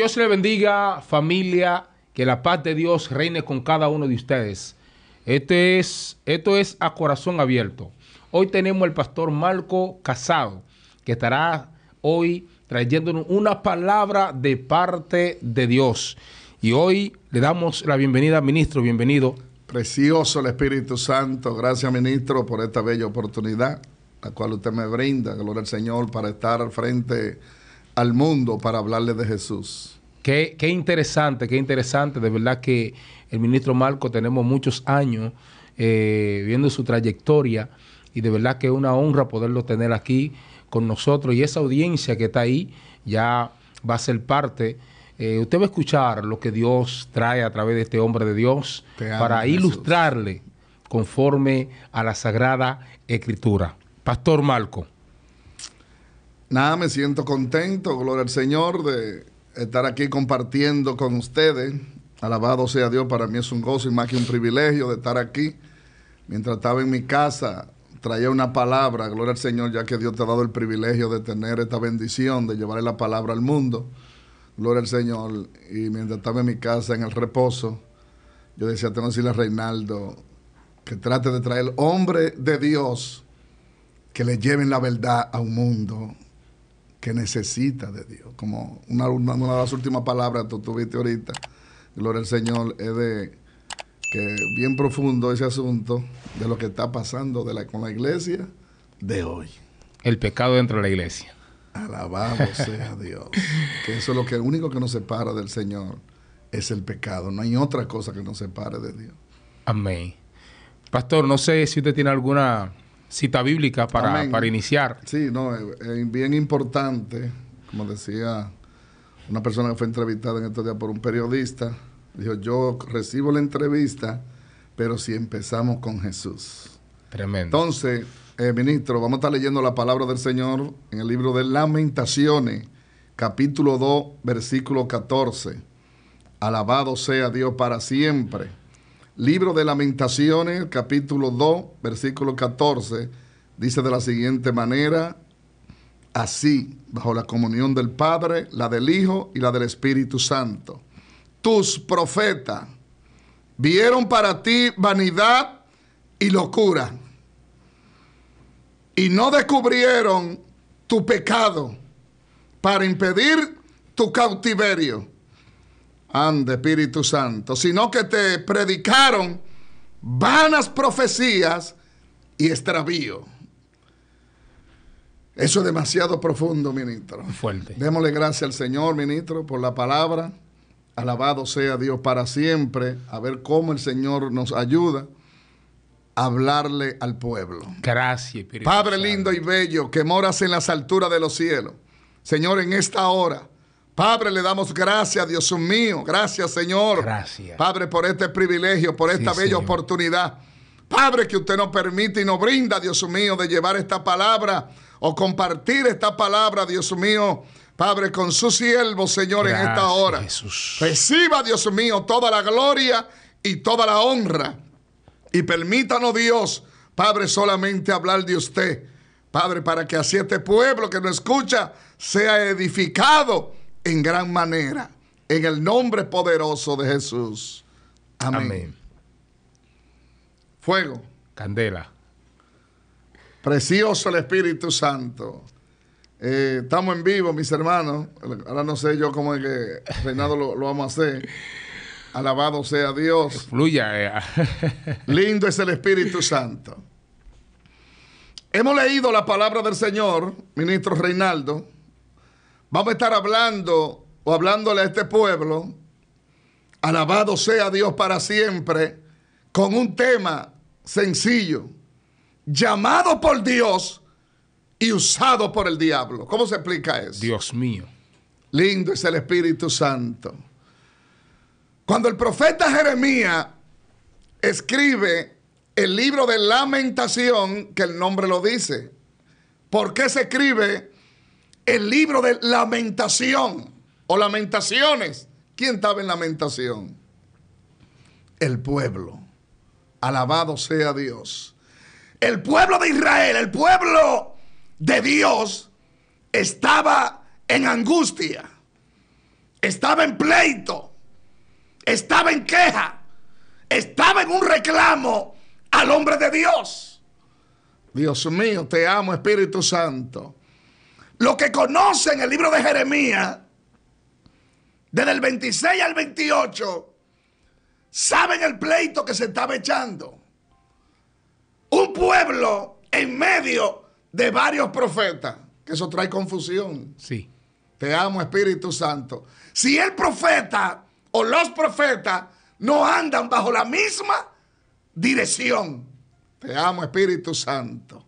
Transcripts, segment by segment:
Dios le bendiga, familia, que la paz de Dios reine con cada uno de ustedes. Este es, esto es a corazón abierto. Hoy tenemos al pastor Marco Casado, que estará hoy trayéndonos una palabra de parte de Dios. Y hoy le damos la bienvenida, ministro, bienvenido. Precioso el Espíritu Santo. Gracias, ministro, por esta bella oportunidad, la cual usted me brinda, gloria al Señor, para estar frente al mundo para hablarle de Jesús. Qué, interesante, qué interesante. De verdad que el ministro Marco tenemos muchos años eh, viendo su trayectoria y de verdad que es una honra poderlo tener aquí con nosotros y esa audiencia que está ahí ya va a ser parte. Eh, usted va a escuchar lo que Dios trae a través de este hombre de Dios para ilustrarle conforme a la Sagrada Escritura. Pastor Marco. Nada, me siento contento, gloria al Señor, de estar aquí compartiendo con ustedes. Alabado sea Dios, para mí es un gozo y más que un privilegio de estar aquí. Mientras estaba en mi casa, traía una palabra, gloria al Señor, ya que Dios te ha dado el privilegio de tener esta bendición, de llevar la palabra al mundo. Gloria al Señor. Y mientras estaba en mi casa, en el reposo, yo decía, tengo que decirle Reinaldo que trate de traer hombre de Dios que le lleven la verdad a un mundo que necesita de Dios. Como una, de las últimas palabras que tú tuviste ahorita, gloria al Señor, es de que bien profundo ese asunto de lo que está pasando de la, con la iglesia de hoy. El pecado dentro de la iglesia. Alabado sea Dios. Que eso es lo que el único que nos separa del Señor es el pecado. No hay otra cosa que nos separe de Dios. Amén. Pastor, no sé si usted tiene alguna cita bíblica para, para iniciar. Sí, no, es eh, eh, bien importante, como decía una persona que fue entrevistada en estos días por un periodista, dijo, yo recibo la entrevista, pero si empezamos con Jesús. Tremendo. Entonces, eh, ministro, vamos a estar leyendo la palabra del Señor en el libro de Lamentaciones, capítulo 2, versículo 14. Alabado sea Dios para siempre. Libro de Lamentaciones, capítulo 2, versículo 14, dice de la siguiente manera, así, bajo la comunión del Padre, la del Hijo y la del Espíritu Santo. Tus profetas vieron para ti vanidad y locura, y no descubrieron tu pecado para impedir tu cautiverio. Ande, Espíritu Santo, sino que te predicaron vanas profecías y extravío. Eso es demasiado profundo, ministro. Fuerte. Démosle gracias al Señor, ministro, por la palabra. Alabado sea Dios para siempre. A ver cómo el Señor nos ayuda a hablarle al pueblo. Gracias, Espíritu Padre lindo y bello, que moras en las alturas de los cielos. Señor, en esta hora Padre, le damos gracias, Dios mío. Gracias, Señor. Gracias. Padre, por este privilegio, por esta bella oportunidad. Padre, que usted nos permite y nos brinda, Dios mío, de llevar esta palabra o compartir esta palabra, Dios mío. Padre, con su siervo, Señor, en esta hora. Jesús. Reciba, Dios mío, toda la gloria y toda la honra. Y permítanos, Dios, Padre, solamente hablar de usted. Padre, para que así este pueblo que nos escucha sea edificado en gran manera. En el nombre poderoso de Jesús. Amén. Fuego. Candela. Precioso el Espíritu Santo. Eh, estamos en vivo, mis hermanos. Ahora no sé yo cómo es que Reinado lo, lo vamos a hacer. Alabado sea Dios. Fluya. Eh. Lindo es el Espíritu Santo. Hemos leído la palabra del Señor, ministro Reinaldo, Vamos a estar hablando o hablándole a este pueblo, alabado sea Dios para siempre, con un tema sencillo, llamado por Dios y usado por el diablo. ¿Cómo se explica eso? Dios mío. Lindo es el Espíritu Santo. Cuando el profeta Jeremías escribe el libro de lamentación, que el nombre lo dice, ¿por qué se escribe el libro de lamentación o lamentaciones. ¿Quién estaba en lamentación? El pueblo. Alabado sea Dios. El pueblo de Israel, el pueblo de Dios, estaba en angustia, estaba en pleito, estaba en queja, estaba en un reclamo al hombre de Dios. Dios mío, te amo Espíritu Santo. Los que conocen el libro de Jeremías, desde el 26 al 28, saben el pleito que se estaba echando. Un pueblo en medio de varios profetas, que eso trae confusión. Sí. Te amo, Espíritu Santo. Si el profeta o los profetas no andan bajo la misma dirección, te amo, Espíritu Santo.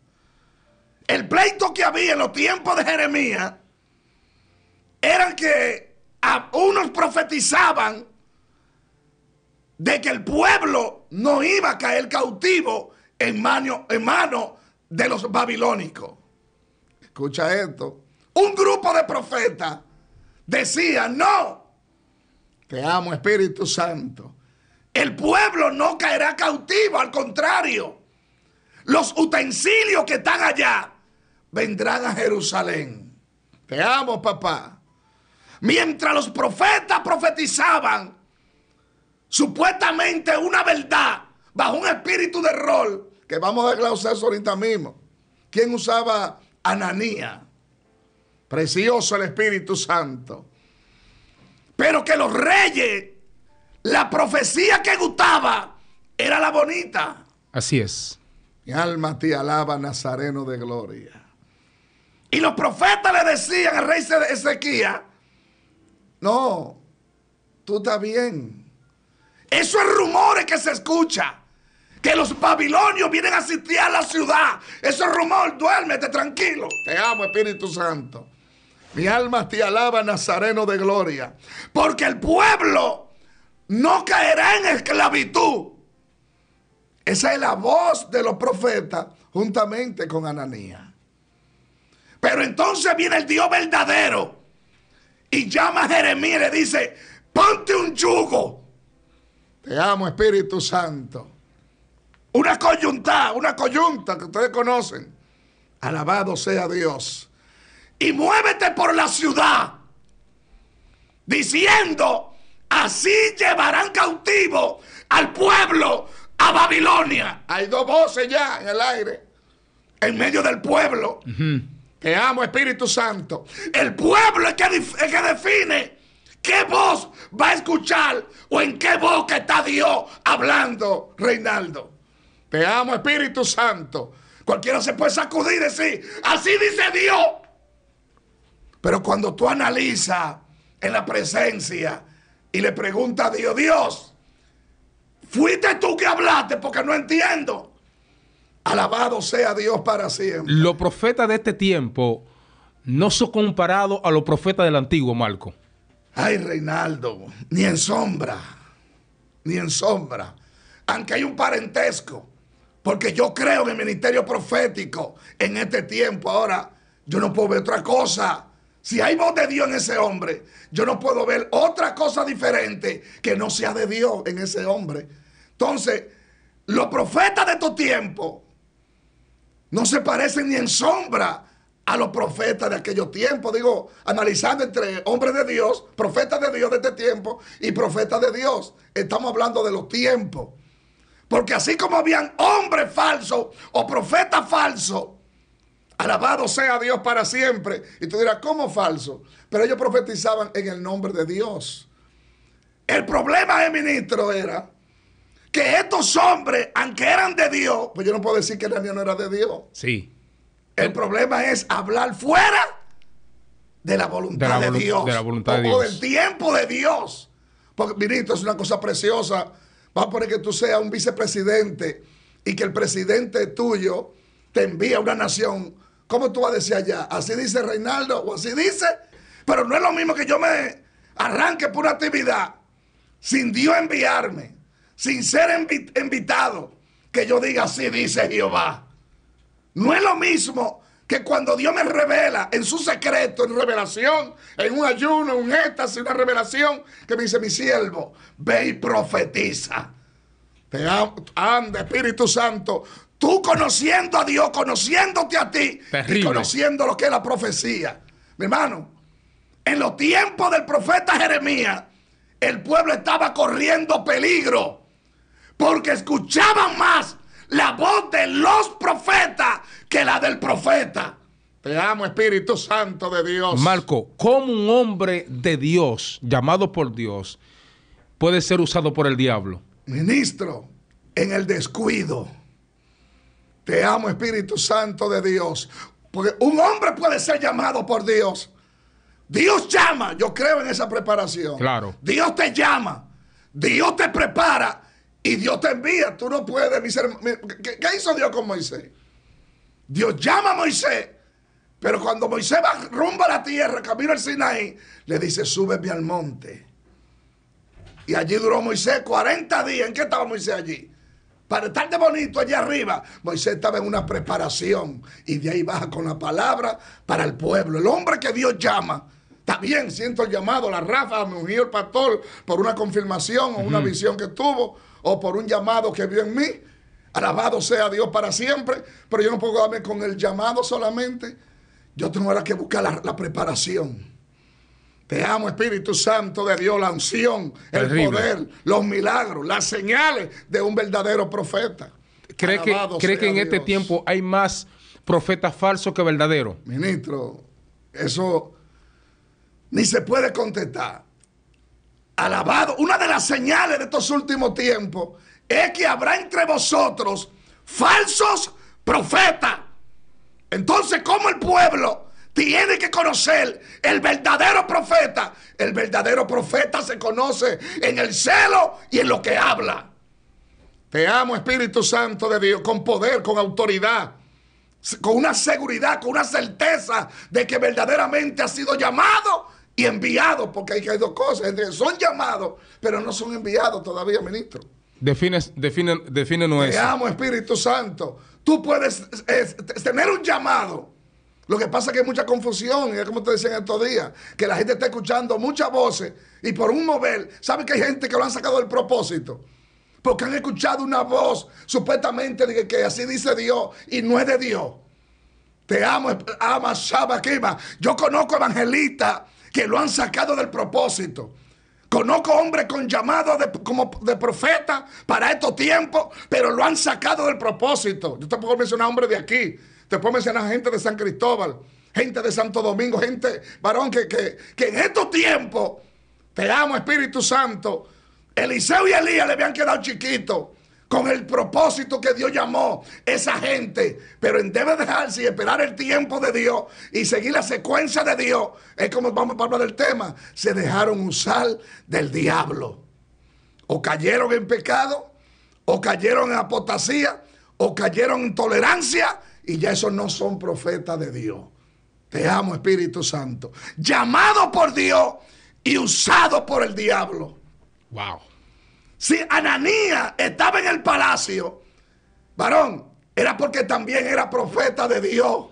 El pleito que había en los tiempos de Jeremías era que unos profetizaban de que el pueblo no iba a caer cautivo en manos en mano de los babilónicos. Escucha esto. Un grupo de profetas decía, no, te amo Espíritu Santo. El pueblo no caerá cautivo, al contrario. Los utensilios que están allá vendrán a Jerusalén. Te amo, papá. Mientras los profetas profetizaban supuestamente una verdad bajo un espíritu de error, que vamos a desglosar eso ahorita mismo. ¿Quién usaba Ananía? Precioso el Espíritu Santo. Pero que los reyes, la profecía que gustaba era la bonita. Así es. Mi alma te alaba, Nazareno de gloria. Y los profetas le decían al rey Ezequiel, no, tú estás bien. Eso es rumores que se escucha. Que los babilonios vienen a sitiar la ciudad. Eso es rumor, duérmete tranquilo. Te amo, Espíritu Santo. Mi alma te alaba, Nazareno de gloria. Porque el pueblo no caerá en esclavitud. Esa es la voz de los profetas juntamente con Ananías. Pero entonces viene el Dios verdadero y llama a Jeremías y le dice, ponte un yugo. Te amo, Espíritu Santo. Una coyunta, una coyunta que ustedes conocen. Alabado sea Dios. Y muévete por la ciudad diciendo, así llevarán cautivo al pueblo a Babilonia. Hay dos voces ya en el aire, en medio del pueblo. Te amo, Espíritu Santo. El pueblo es que, es que define qué voz va a escuchar o en qué boca está Dios hablando, Reinaldo. Te amo, Espíritu Santo. Cualquiera se puede sacudir y decir, así dice Dios. Pero cuando tú analizas en la presencia y le preguntas a Dios, Dios, fuiste tú que hablaste porque no entiendo. Alabado sea Dios para siempre. Los profetas de este tiempo no son comparados a los profetas del antiguo, Marco. Ay, Reinaldo, ni en sombra, ni en sombra. Aunque hay un parentesco, porque yo creo en el ministerio profético en este tiempo. Ahora, yo no puedo ver otra cosa. Si hay voz de Dios en ese hombre, yo no puedo ver otra cosa diferente que no sea de Dios en ese hombre. Entonces, los profetas de estos tiempos no se parecen ni en sombra a los profetas de aquellos tiempos. Digo, analizando entre hombres de Dios, profetas de Dios de este tiempo y profetas de Dios. Estamos hablando de los tiempos. Porque así como habían hombres falsos o profetas falsos, alabado sea Dios para siempre. Y tú dirás, ¿cómo falso? Pero ellos profetizaban en el nombre de Dios. El problema, del eh, ministro, era que estos hombres, aunque eran de Dios, pues yo no puedo decir que Daniel no era de Dios. Sí. El, eh, problema es hablar fuera de la voluntad de, Dios. De la voluntad de Dios. O del tiempo de Dios. Porque, ministro, es una cosa preciosa. Va a poner que tú seas un vicepresidente y que el presidente tuyo te envíe a una nación. ¿Cómo tú vas a decir allá? Así dice Reinaldo o así dice. Pero no es lo mismo que yo me arranque por una actividad sin Dios enviarme sin ser invitado, que yo diga así dice Jehová. No es lo mismo que cuando Dios me revela en su secreto, en revelación, en un ayuno, en un éxtasis, una revelación, que me dice mi siervo, ve y profetiza. Te anda, Espíritu Santo, tú conociendo a Dios, conociéndote a ti y conociendo lo que es la profecía. Mi hermano, en los tiempos del profeta Jeremías, el pueblo estaba corriendo peligro porque escuchaban más la voz de los profetas que la del profeta. Te amo, Espíritu Santo de Dios. Marco, ¿cómo un hombre de Dios, llamado por Dios, puede ser usado por el diablo? Ministro, en el descuido. Te amo, Espíritu Santo de Dios. Porque un hombre puede ser llamado por Dios. Dios llama, yo creo en esa preparación. Claro. Dios te llama, Dios te prepara y Dios te envía, tú no puedes, ¿Qué, hizo Dios con Moisés? Dios llama a Moisés, pero cuando Moisés va rumbo a la tierra, camino al Sinaí, le dice, súbeme al monte. Y allí duró Moisés 40 días. ¿En qué estaba Moisés allí? Para estar de bonito allá arriba, Moisés estaba en una preparación y de ahí baja con la palabra para el pueblo. El hombre que Dios llama, Está bien, siento el llamado, la Rafa me unió el pastor por una confirmación o una visión que tuvo o por un llamado que vio en mí. Alabado sea Dios para siempre, pero yo no puedo darme con el llamado solamente. Yo tengo que buscar la, preparación. Te amo, Espíritu Santo de Dios, la unción, el poder, los milagros, las señales de un verdadero profeta. ¿Cree que, ¿cree en este tiempo hay más profetas falsos que verdaderos? Ministro, eso ni se puede contestar. Alabado. Una de las señales de estos últimos tiempos es que habrá entre vosotros falsos profetas. Entonces, ¿cómo el pueblo tiene que conocer el verdadero profeta? El verdadero profeta se conoce en el celo y en lo que habla. Te amo, Espíritu Santo de Dios, con poder, con autoridad, con una seguridad, con una certeza de que verdaderamente ha sido llamado y enviado, porque hay, hay dos cosas, son llamados, pero no son enviados todavía, ministro. defines define, define no Te amo, Espíritu Santo. Tú puedes tener un llamado. Lo que pasa es que hay mucha confusión, y es como te decían estos días, que la gente está escuchando muchas voces y por un mover, ¿sabe que hay gente que lo han sacado del propósito? Porque han escuchado una voz supuestamente que, así dice Dios y no es de Dios. Te amo, ama, Shabakima Yo conozco evangelistas que lo han sacado del propósito. Conozco hombres con llamado de, como de profeta para estos tiempos, pero lo han sacado del propósito. Yo te puedo mencionar hombres de aquí, te puedo mencionar gente de San Cristóbal, gente de Santo Domingo, gente, varón, que, que, que en estos tiempos, te amo Espíritu Santo, Eliseo y Elías le habían quedado chiquitos con el propósito que Dios llamó esa gente, pero en debe dejarse y esperar el tiempo de Dios y seguir la secuencia de Dios, es como vamos a hablar del tema, se dejaron usar del diablo. O cayeron en pecado, o cayeron en apostasía, o cayeron en tolerancia, y ya esos no son profetas de Dios. Te amo, Espíritu Santo. Llamado por Dios y usado por el diablo. Wow. Si Ananía estaba en el palacio, varón, era porque también era profeta de Dios.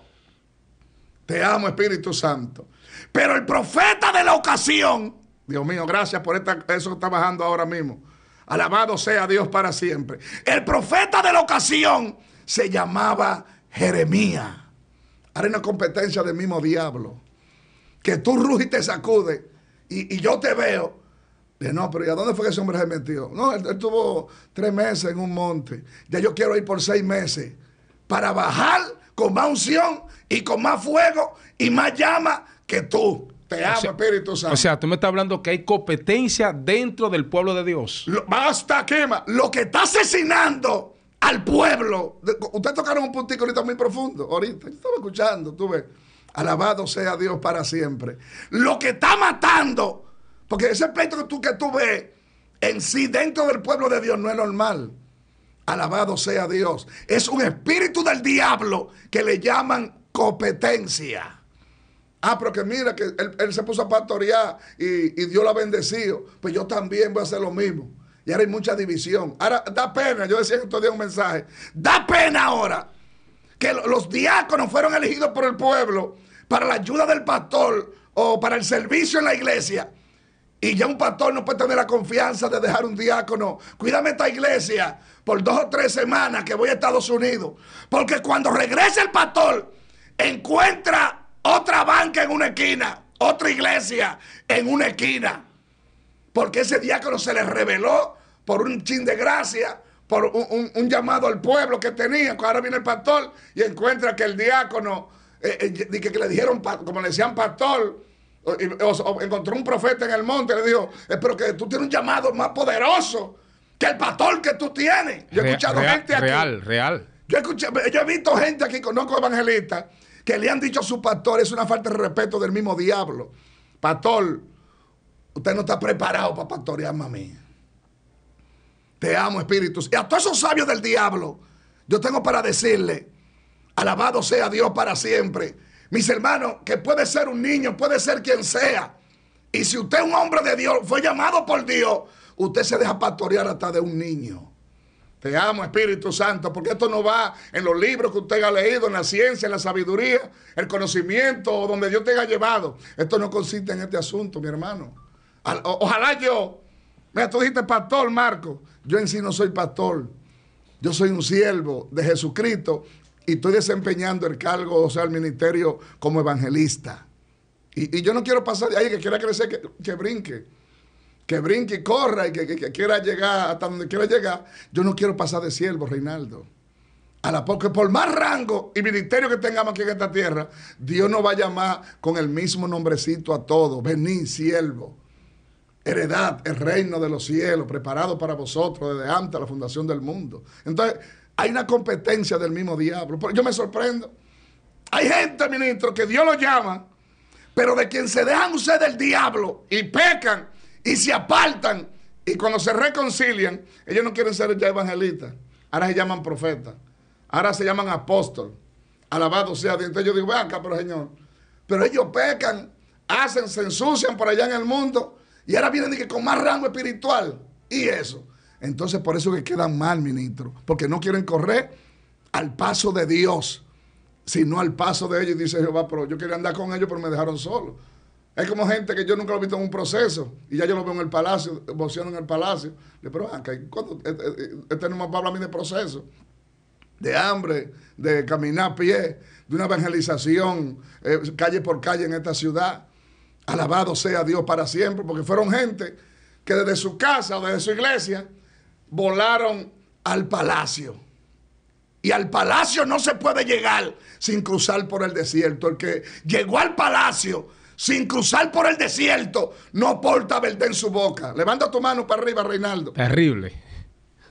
Te amo, Espíritu Santo. Pero el profeta de la ocasión, Dios mío, gracias por esta, eso que está bajando ahora mismo. Alabado sea Dios para siempre. El profeta de la ocasión se llamaba Jeremías. Ahora una competencia del mismo diablo. Que tú ruges y te sacudes. Y, y yo te veo no, pero ¿y a dónde fue que ese hombre se metió? No, él, tuvo tres meses en un monte. Ya yo quiero ir por seis meses para bajar con más unción y con más fuego y más llama que tú. Te amo, Espíritu Santo. O sea, tú me estás hablando que hay competencia dentro del pueblo de Dios. basta, quema. Lo que está asesinando al pueblo. Ustedes tocaron un puntico ahorita muy profundo. Ahorita, yo estaba escuchando, tú ves. Alabado sea Dios para siempre. Lo que está matando porque ese pleito que tú, que ves en sí dentro del pueblo de Dios no es normal. Alabado sea Dios. Es un espíritu del diablo que le llaman competencia. Ah, pero que mira que él, se puso a pastorear y, y Dios lo ha bendecido. Pues yo también voy a hacer lo mismo. Y ahora hay mucha división. Ahora da pena, yo decía que usted dio un mensaje. Da pena ahora que los diáconos fueron elegidos por el pueblo para la ayuda del pastor o para el servicio en la iglesia. Y ya un pastor no puede tener la confianza de dejar un diácono. Cuídame esta iglesia por dos o tres semanas que voy a Estados Unidos. Porque cuando regrese el pastor, encuentra otra banca en una esquina, otra iglesia en una esquina. Porque ese diácono se le reveló por un chin de gracia, por un, llamado al pueblo que tenía. Ahora viene el pastor y encuentra que el diácono, eh, eh, que, le dijeron, como le decían pastor, encontró un profeta en el monte le dijo, espero eh, que tú tienes un llamado más poderoso que el pastor que tú tienes. Yo he escuchado gente aquí. Real, real. Yo he, visto gente aquí, conozco evangelistas, que le han dicho a su pastor, es una falta de respeto del mismo diablo. Pastor, usted no está preparado para pastorear, mami. Te amo, espíritus. Y a todos esos sabios del diablo, yo tengo para decirle, alabado sea Dios para siempre mis hermanos, que puede ser un niño, puede ser quien sea. Y si usted es un hombre de Dios, fue llamado por Dios, usted se deja pastorear hasta de un niño. Te amo, Espíritu Santo, porque esto no va en los libros que usted ha leído, en la ciencia, en la sabiduría, el conocimiento, o donde Dios te haya llevado. Esto no consiste en este asunto, mi hermano. ojalá yo, mira, tú dijiste pastor, Marco. Yo en sí no soy pastor. Yo soy un siervo de Jesucristo y estoy desempeñando el cargo, o sea, el ministerio como evangelista. Y, yo no quiero pasar de ahí, que quiera crecer, que, brinque, que brinque y corra y que, quiera llegar hasta donde quiera llegar. Yo no quiero pasar de siervo, Reinaldo. A la porque por más rango y ministerio que tengamos aquí en esta tierra, Dios no va a llamar con el mismo nombrecito a todos. Vení, siervo. Heredad el reino de los cielos, preparado para vosotros desde antes la fundación del mundo. Entonces, hay una competencia del mismo diablo. Yo me sorprendo. Hay gente, ministro, que Dios lo llama, pero de quien se dejan usted del diablo y pecan y se apartan y cuando se reconcilian, ellos no quieren ser ya evangelistas. Ahora se llaman profetas. Ahora se llaman apóstol. Alabado sea Dios. Entonces yo digo, ven acá, pero Señor. Pero ellos pecan, hacen, se ensucian por allá en el mundo y ahora vienen que con más rango espiritual. Y eso. Entonces por eso que quedan mal, ministro, porque no quieren correr al paso de Dios, sino al paso de ellos. Y dice Jehová, pero yo quería andar con ellos, pero me dejaron solo. Es como gente que yo nunca lo he visto en un proceso y ya yo lo veo en el palacio, emociono en el palacio. Le pero eh, eh, eh, este no me habla a mí de proceso, de hambre, de caminar a pie, de una evangelización calle por calle en esta ciudad. Alabado sea Dios para siempre, porque fueron gente que desde su casa o desde su iglesia volaron al palacio. Y al palacio no se puede llegar sin cruzar por el desierto. El que llegó al palacio sin cruzar por el desierto no porta verde en su boca. Levanta tu mano para arriba, Reinaldo. Terrible.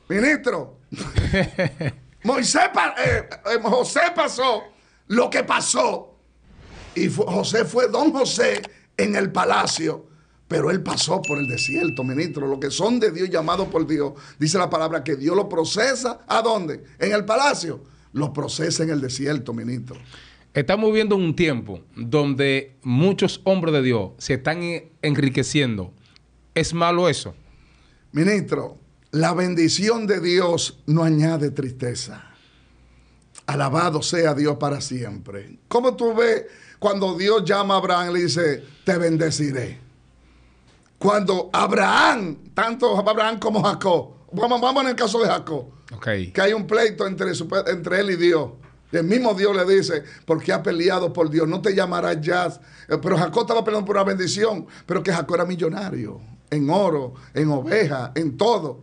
Ministro, eh, eh, José pasó lo que pasó. Y José fue don José en el palacio pero él pasó por el desierto, ministro. Lo que son de Dios, llamados por Dios, dice la palabra que Dios lo procesa. ¿A dónde? En el palacio. Lo procesa en el desierto, ministro. Estamos viviendo un tiempo donde muchos hombres de Dios se están e- enriqueciendo. ¿Es malo eso? Ministro, la bendición de Dios no añade tristeza. Alabado sea Dios para siempre. ¿Cómo tú ves cuando Dios llama a Abraham y le dice, te bendeciré? cuando Abraham, tanto Abraham como Jacob, vamos, vamos en el caso de Jacob, que hay un pleito entre, entre él y Dios. el mismo Dios le dice, porque ha peleado por Dios, no te llamarás Jazz. Eh, pero Jacob estaba peleando por una bendición, pero que Jacob era millonario, en oro, en oveja, en todo.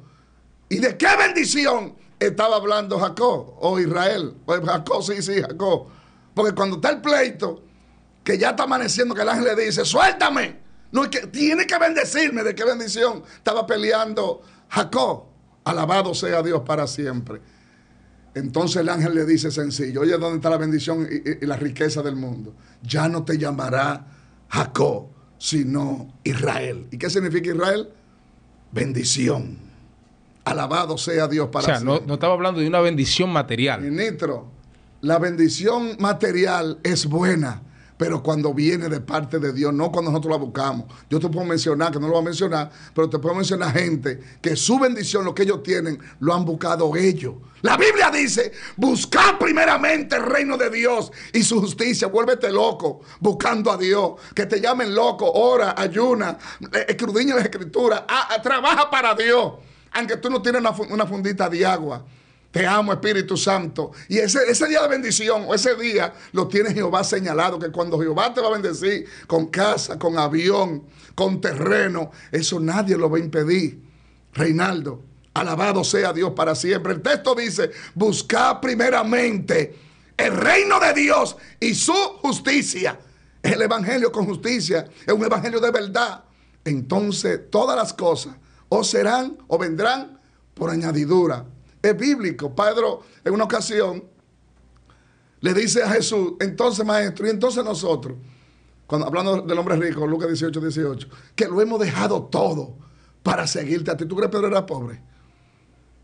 ¿Y de qué bendición estaba hablando Jacob o oh, Israel? Pues Jacob, sí, sí, Jacob. Porque cuando está el pleito, que ya está amaneciendo, que el ángel le dice, suéltame. No que tiene que bendecirme. ¿De qué bendición estaba peleando Jacob? Alabado sea Dios para siempre. Entonces el ángel le dice sencillo, oye, ¿dónde está la bendición y, la riqueza del mundo? Ya no te llamará Jacob, sino Israel. ¿Y qué significa Israel? Bendición. Alabado sea Dios para siempre. O sea, No, no, estaba hablando de una bendición material. Ministro, la bendición material es buena, pero cuando viene de parte de Dios, no cuando nosotros la buscamos. Yo te puedo mencionar, que no lo voy a mencionar, pero te puedo mencionar gente que su bendición, lo que ellos tienen, lo han buscado ellos. La Biblia dice, buscar primeramente el reino de Dios y su justicia, vuélvete loco buscando a Dios, que te llamen loco, ora, ayuna, eh, escrudiña las escrituras, ah, ah, trabaja para Dios, aunque tú no tienes una fundita de agua. Te amo, Espíritu Santo. Y ese, ese, día de bendición o ese día lo tiene Jehová señalado, que cuando Jehová te va a bendecir con casa, con avión, con terreno, eso nadie lo va a impedir. Reinaldo, alabado sea Dios para siempre. El texto dice, busca primeramente el reino de Dios y su justicia. El evangelio con justicia es un evangelio de verdad. Entonces todas las cosas o serán o vendrán por añadidura es bíblico. Pedro en una ocasión le dice a Jesús, entonces maestro, y entonces nosotros, cuando, hablando del hombre rico, Lucas 18, 18, que lo hemos dejado todo para seguirte a ti. ¿Tú crees que Pedro era pobre?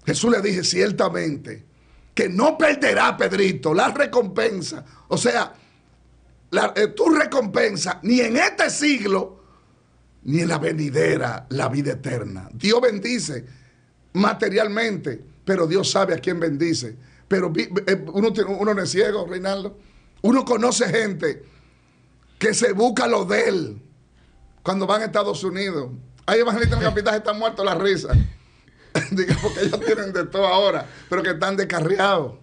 Jesús le dice ciertamente que no perderá, Pedrito, la recompensa. O sea, la, eh, tu recompensa, ni en este siglo, ni en la venidera, la vida eterna. Dios bendice materialmente pero Dios sabe a quién bendice. Pero eh, uno, uno no es ciego, Reinaldo. Uno conoce gente que se busca lo de él cuando van a Estados Unidos. Hay evangelistas en la capital que están muertos la risa. Digo, porque ellos tienen de todo ahora, pero que están descarriados.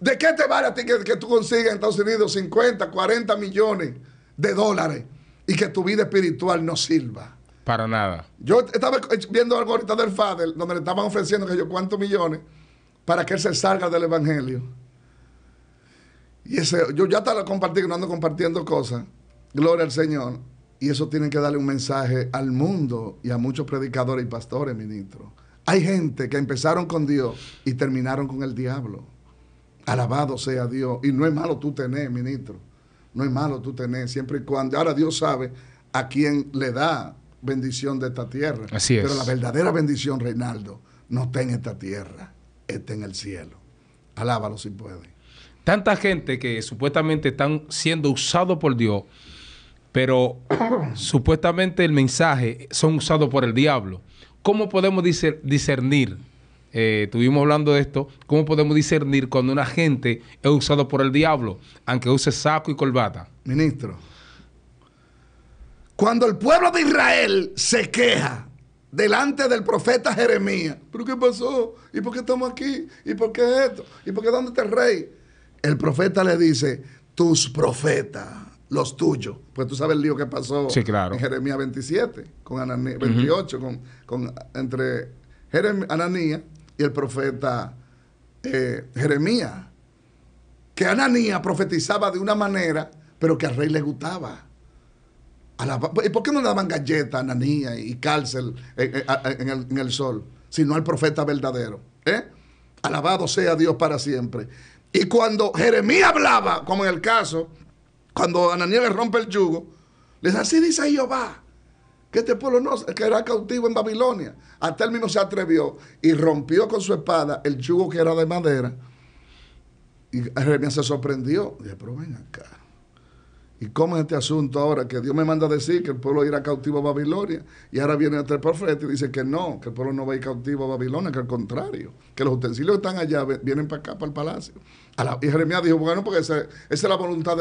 ¿De qué te vale a ti que, que, tú consigas en Estados Unidos 50, 40 millones de dólares y que tu vida espiritual no sirva? Para nada. Yo estaba viendo algo ahorita del Fadel, donde le estaban ofreciendo que yo cuántos millones para que él se salga del Evangelio. Y ese, yo ya estaba compartiendo, ando compartiendo cosas. Gloria al Señor. Y eso tiene que darle un mensaje al mundo y a muchos predicadores y pastores, ministro. Hay gente que empezaron con Dios y terminaron con el diablo. Alabado sea Dios. Y no es malo tú tener, ministro. No es malo tú tener, siempre y cuando. Ahora Dios sabe a quién le da bendición de esta tierra. Así es. Pero la verdadera bendición, Reinaldo, no está en esta tierra, está en el cielo. Alábalo si puede. Tanta gente que supuestamente están siendo usados por Dios, pero supuestamente el mensaje son usados por el diablo. ¿Cómo podemos discernir? Eh, estuvimos hablando de esto, ¿cómo podemos discernir cuando una gente es usado por el diablo, aunque use saco y corbata? Ministro, cuando el pueblo de Israel se queja delante del profeta Jeremías, ¿pero qué pasó? ¿Y por qué estamos aquí? ¿Y por qué esto? ¿Y por qué dónde está el rey? El profeta le dice, tus profetas, los tuyos. Pues tú sabes el lío que pasó en Jeremías 27, con Ananías, 28, con, entre Ananías y el profeta eh, Jeremías. Que Ananías profetizaba de una manera, pero que al rey le gustaba. ¿Y ¿Por qué no le daban galletas, ananía y cárcel eh, eh, en, el, sol? Si sol, sino al profeta verdadero? ¿Eh? Alabado sea Dios para siempre. Y cuando Jeremías hablaba, como en el caso, cuando Ananías le rompe el yugo, les así dice Jehová, que este pueblo no que era cautivo en Babilonia. A término se atrevió y rompió con su espada el yugo que era de madera. Y Jeremías se sorprendió. Dice, pero ven acá ¿Y cómo es este asunto ahora? Que Dios me manda a decir que el pueblo irá cautivo a Babilonia. Y ahora viene este profeta y dice que no, que el pueblo no va a ir cautivo a Babilonia, que al contrario, que los utensilios que están allá vienen para acá, para el palacio. y Jeremías dijo, bueno, porque esa, es la voluntad,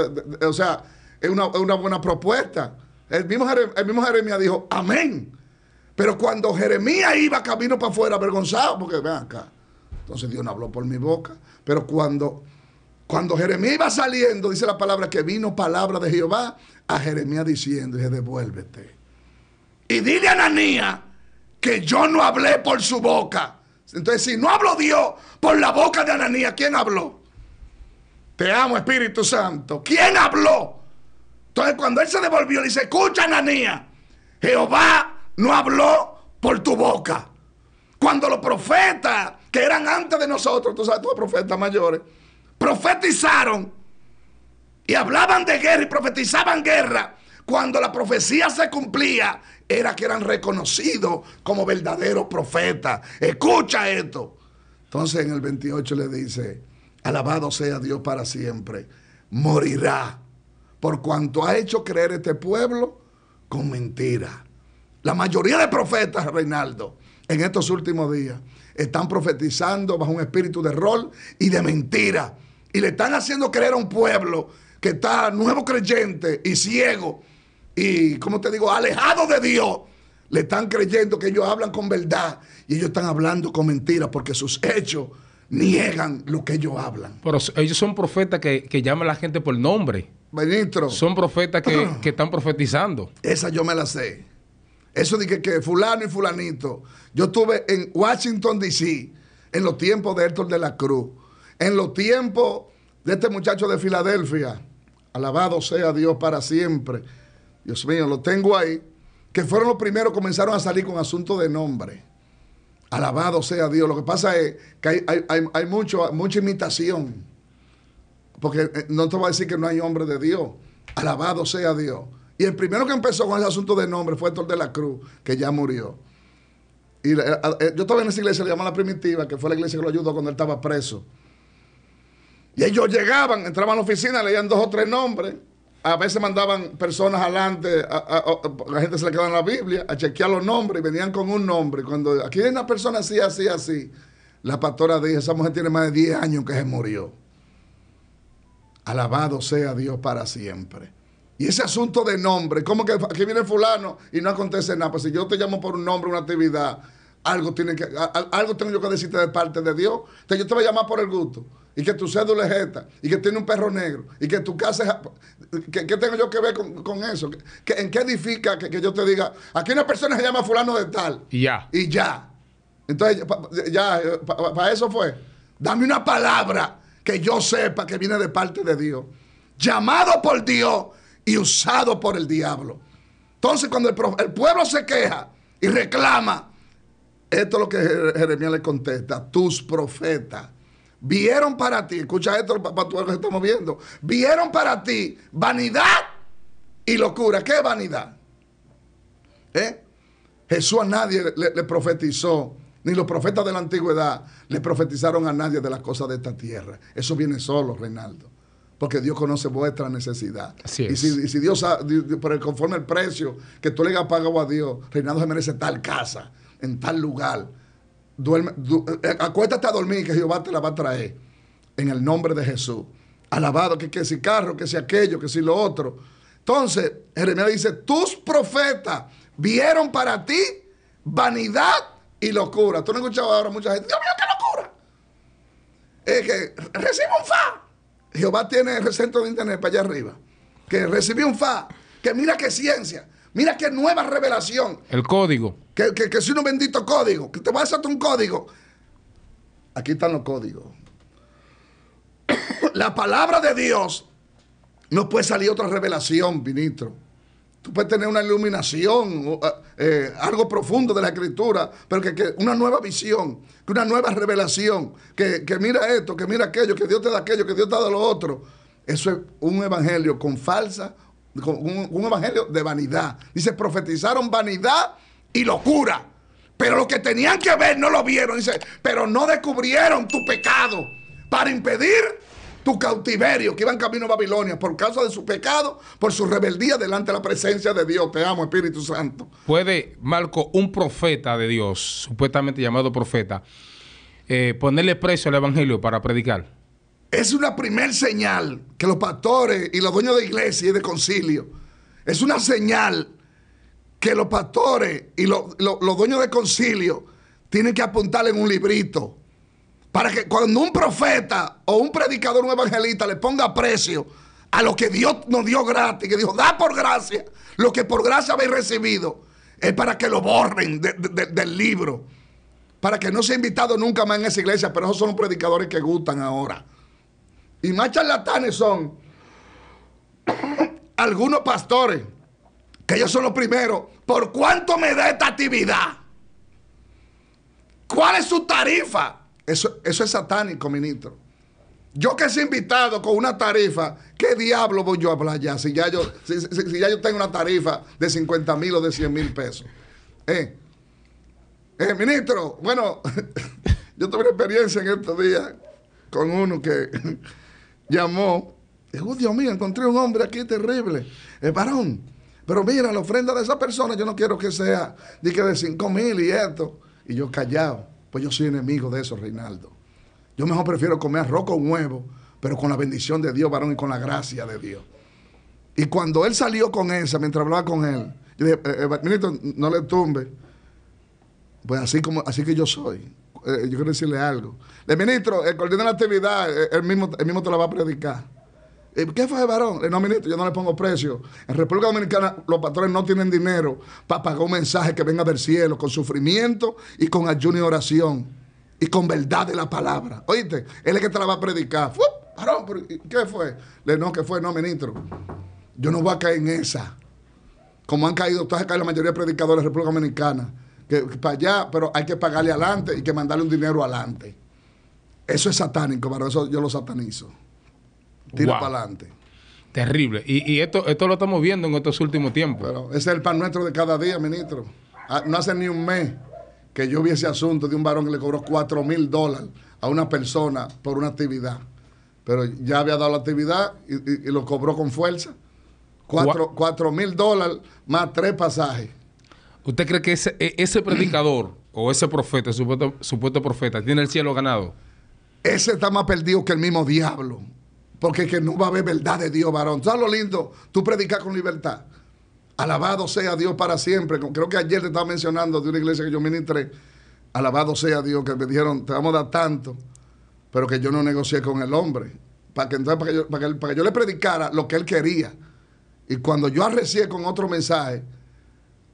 o sea, es una, buena propuesta. El mismo, el mismo Jeremías dijo, amén. Pero cuando Jeremías iba camino para afuera, avergonzado, porque ven acá. Entonces Dios no habló por mi boca. Pero cuando cuando Jeremías iba saliendo, dice la palabra que vino palabra de Jehová a Jeremías diciendo, dice, devuélvete. Y dile a Ananías que yo no hablé por su boca. Entonces, si no habló Dios por la boca de Ananía, ¿quién habló? Te amo, Espíritu Santo. ¿Quién habló? Entonces, cuando él se devolvió, dice, escucha, Ananías, Jehová no habló por tu boca. Cuando los profetas que eran antes de nosotros, tú sabes, los profetas mayores, profetizaron y hablaban de guerra y profetizaban guerra, cuando la profecía se cumplía, era que eran reconocidos como verdaderos profetas. Escucha esto. Entonces en el 28 le dice, alabado sea Dios para siempre, morirá por cuanto ha hecho creer este pueblo con mentira. La mayoría de profetas, Reinaldo, en estos últimos días están profetizando bajo un espíritu de rol y de mentira y le están haciendo creer a un pueblo que está nuevo creyente y ciego y, como te digo, alejado de Dios, le están creyendo que ellos hablan con verdad y ellos están hablando con mentiras porque sus hechos niegan lo que ellos hablan. Pero ellos son profetas que, que llaman a la gente por nombre. Ministro. Son profetas que, ah. están profetizando. Esa yo me la sé. Eso de que fulano y fulanito. Yo estuve en Washington, D.C., en los tiempos de Héctor de la Cruz en los tiempos de este muchacho de Filadelfia, alabado sea Dios para siempre. Dios mío, lo tengo ahí, que fueron los primeros que comenzaron a salir con asuntos de nombre. Alabado sea Dios. Lo que pasa es que hay, hay, mucha imitación. Porque eh, no te voy a decir que no hay hombre de Dios. Alabado sea Dios. Y el primero que empezó con ese asunto de nombre fue Héctor de la Cruz, que ya murió. Y eh, eh, yo estaba en esa iglesia, le llaman la primitiva, que fue la iglesia que lo ayudó cuando él estaba preso. Y ellos llegaban, entraban a la oficina, leían dos o tres nombres. A veces mandaban personas adelante, la gente se le quedaba en la Biblia, a chequear los nombres y venían con un nombre. Cuando aquí hay una persona así, así, así, la pastora dice, esa mujer tiene más de 10 años que se murió. Alabado sea Dios para siempre. Y ese asunto de nombre, ¿cómo que aquí viene fulano y no acontece nada? Pues si yo te llamo por un nombre, una actividad, algo, que, algo tengo yo que decirte de parte de Dios. Entonces yo te voy a llamar por el gusto. Y que tu cédula es esta. Y que tiene un perro negro. Y que tu casa es... ¿Qué, tengo yo que ver con, eso? ¿En qué edifica que, yo te diga? Aquí una persona se llama fulano de tal. Y ya. Y ya. Entonces, ya, para eh, eso fue. Dame una palabra que yo sepa que viene de parte de Dios. Llamado por Dios y usado por el diablo. Entonces, cuando el pueblo se queja y reclama, esto es lo que Jeremías le contesta. Tus profetas vieron para ti, escucha esto para tú lo que estamos viendo, vieron para ti vanidad y locura. ¿Qué vanidad? ¿Eh? Jesús a nadie le, profetizó, ni los profetas de la antigüedad le profetizaron a nadie de las cosas de esta tierra. Eso viene solo, Reinaldo. Porque Dios conoce vuestra necesidad. Y, si, Dios, por conforme el precio que tú le has pagado a Dios, Reinaldo se merece tal casa en tal lugar. Duerme, eh, eh, acuéstate a dormir que Jehová te la va a traer. En el nombre de Jesús. Alabado, que, que si carro, que si aquello, que si lo otro. Entonces, Jeremías dice, tus profetas vieron para ti vanidad y locura. Tú no escuchado ahora mucha gente, Dios mío, qué locura. Es que recibe un fa. Jehová tiene el centro de internet para allá arriba. Que recibió un fa. Que mira qué ciencia. Mira qué nueva revelación. El código. Que, que, que es un bendito código. Que te vas a hacer un código. Aquí están los códigos. La palabra de Dios no puede salir otra revelación, ministro. Tú puedes tener una iluminación, eh, eh, algo profundo de la escritura, pero que, una nueva visión, que una nueva revelación, que, que mira esto, que mira aquello, que Dios te da aquello, que Dios te da lo otro. Eso es un evangelio con falsa un, evangelio de vanidad. Dice, profetizaron vanidad y locura. Pero lo que tenían que ver no lo vieron. Dice, pero no descubrieron tu pecado para impedir tu cautiverio, que iban camino a Babilonia por causa de su pecado, por su rebeldía delante de la presencia de Dios. Te amo, Espíritu Santo. Puede, Marco, un profeta de Dios, supuestamente llamado profeta, eh, ponerle preso al Evangelio para predicar. Es una primer señal que los pastores y los dueños de iglesia y de concilio, es una señal que los pastores y los, dueños de concilio tienen que apuntar en un librito. Para que cuando un profeta o un predicador, un evangelista le ponga precio a lo que Dios nos dio gratis, que dijo, da por gracia lo que por gracia habéis recibido, es para que lo borren del libro. Para que no sea invitado nunca más en esa iglesia, pero esos son los predicadores que gustan ahora. Y más charlatanes son algunos pastores, que ellos son los primeros. ¿Por cuánto me da esta actividad? ¿Cuál es su tarifa? Eso, eso es satánico, ministro. Yo que soy invitado con una tarifa, ¿qué diablo voy yo a hablar ya? Si ya yo, ya yo tengo una tarifa de 50 mil o de 100 mil pesos. Eh, eh ministro, bueno, yo tuve una experiencia en estos días con uno que llamó, dijo, oh, Dios mío, encontré un hombre aquí terrible, el varón. Pero mira, la ofrenda de esa persona, yo no quiero que sea de que de 5 mil y esto. Y yo callado, pues yo soy enemigo de eso, Reinaldo. Yo mejor prefiero comer arroz con huevo, pero con la bendición de Dios, varón, y con la gracia de Dios. Y cuando él salió con esa, mientras hablaba con él, yo dije, eh, eh, ministro, no le tumbe. Pues así como así que yo soy. Eh, yo quiero decirle algo. El ministro, el coordinador de la actividad, eh, él mismo, mismo te la va a predicar. Eh, ¿Qué fue el varón? No, ministro, yo no le pongo precio. En República Dominicana los patrones no tienen dinero para pagar un mensaje que venga del cielo con sufrimiento y con ayuno y oración y con verdad de la palabra. Oíste, él es que te la va a predicar. Varón, ¿qué fue? Le no, que fue? No, ministro. Yo no voy a caer en esa. Como han caído, ustedes caído? la mayoría de predicadores de República Dominicana para allá, pero hay que pagarle adelante y que mandarle un dinero adelante. Eso es satánico, pero eso yo lo satanizo. Tira para adelante. Terrible. Y, esto, esto lo estamos viendo en estos últimos tiempos. Pero ese es el pan nuestro de cada día, ministro. Ah, no hace ni un mes que yo vi ese asunto de un varón que le cobró 4 mil dólares a una persona por una actividad. Pero ya había dado la actividad y, lo cobró con fuerza. 4 mil dólares más tres pasajes. ¿Usted cree que e, ese, predicador o ese profeta, supuesto, profeta, tiene el cielo ganado? Ese está más perdido que el mismo diablo. Porque que no va a haber verdad de Dios, varón. ¿Sabes lo lindo? Tú predicas con libertad. Alabado sea Dios para siempre. Creo que ayer te estaba mencionando de una iglesia que yo ministré. Alabado sea Dios, que me dijeron, te vamos a dar tanto, pero que yo no negocié con el hombre. Para que, entonces, para que yo le predicara lo que él quería. Y cuando yo arrecié con otro mensaje,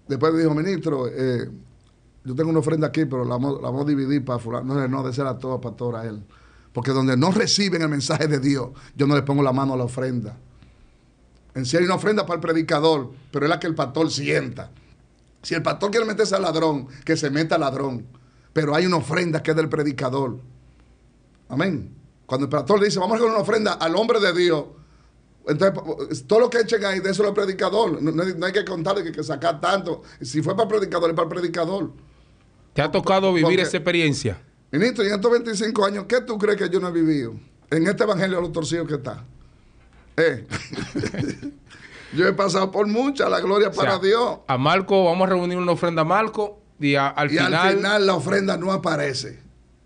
Después dijo, ministro, eh, yo tengo una ofrenda aquí, pero la vamos, a dividir para No, no, de ser a todo pastor, a él. Porque donde no reciben el mensaje de Dios, yo no le pongo la mano a la ofrenda. En sí hay una ofrenda para el predicador, pero es la que el pastor sienta. Si el pastor quiere meterse al ladrón, que se meta al ladrón. Pero hay una ofrenda que es del predicador. Amén. Cuando el pastor le dice, vamos a hacer una ofrenda al hombre de Dios, entonces, todo lo que echen ahí, de eso es predicador. No, hay que contar, que hay que sacar tanto. Si fue para predicador, es para el predicador. ¿Te ha tocado vivir esa experiencia? Ministro, en estos 25 años, ¿qué tú crees que yo no he vivido? En este evangelio de los torcidos que está. Eh. yo he pasado por mucha, la gloria para Dios. A Marco, vamos a reunir una ofrenda a Marco y, al, final... la ofrenda no aparece.